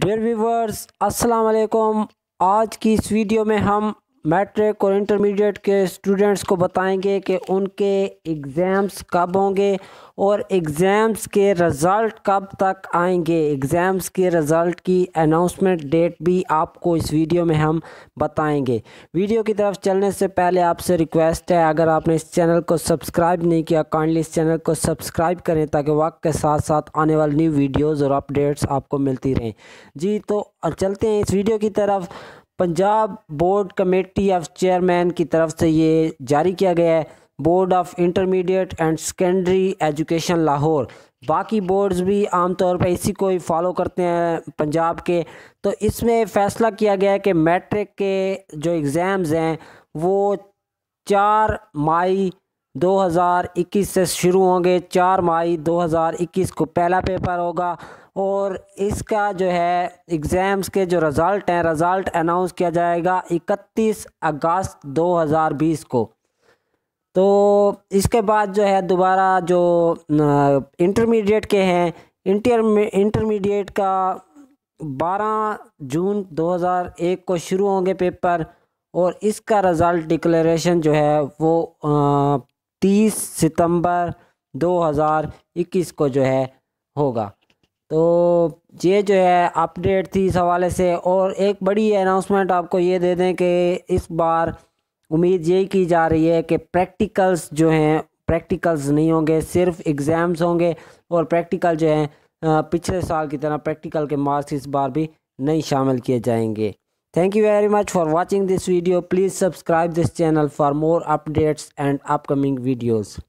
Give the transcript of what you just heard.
Dare viewers अस्सलाम वालेकुम आज की इस वीडियो में हम मैट्रिक और इंटरमीडिएट के स्टूडेंट्स को बताएंगे कि उनके एग्ज़ाम्स कब होंगे और एग्ज़ाम्स के रिज़ल्ट कब तक आएंगे एग्ज़ाम्स के रिज़ल्ट की अनाउंसमेंट डेट भी आपको इस वीडियो में हम बताएंगे वीडियो की तरफ चलने से पहले आपसे रिक्वेस्ट है अगर आपने इस चैनल को सब्सक्राइब नहीं किया काइंडली इस चैनल को सब्सक्राइब करें ताकि वक्त के साथ साथ आने वाली न्यू वीडियोज़ और अपडेट्स आपको मिलती रहें जी तो चलते हैं इस वीडियो की तरफ Punjab board committee of chairman की तरफ से ये जारी किया गया है board of intermediate and secondary education Lahore बाकी बोर्ड्स भी आमतौर पर इसी को ही फॉलो करते हैं पंजाब के तो इसमें फ़ैसला किया गया है कि मैट्रिक के जो एग्ज़ाम्स हैं वो चार मई 2021 से शुरू होंगे चार मई 2021 को पहला पेपर होगा और इसका जो है एग्ज़ाम्स के जो रिज़ल्ट हैं रिज़ल्ट अनाउंस किया जाएगा 31 अगस्त 2020 को तो इसके बाद जो है दोबारा जो इंटरमीडिएट के हैं इंटर इंटरमीडिएट का 12 जून 2001 को शुरू होंगे पेपर और इसका रिज़ल्ट डिक्लेरेशन जो है वो तीस सितंबर 2021 को जो है होगा तो ये जो है अपडेट थी इस हवाले से और एक बड़ी अनाउंसमेंट आपको ये दे दें कि इस बार उम्मीद यही की जा रही है कि प्रैक्टिकल्स जो हैं प्रैक्टिकल्स नहीं होंगे सिर्फ एग्ज़ाम्स होंगे और प्रैक्टिकल जो हैं पिछले साल की तरह प्रैक्टिकल के मार्क्स इस बार भी नहीं शामिल किए जाएंगे Thank you very much for watching this video. Please subscribe this channel for more updates and upcoming videos.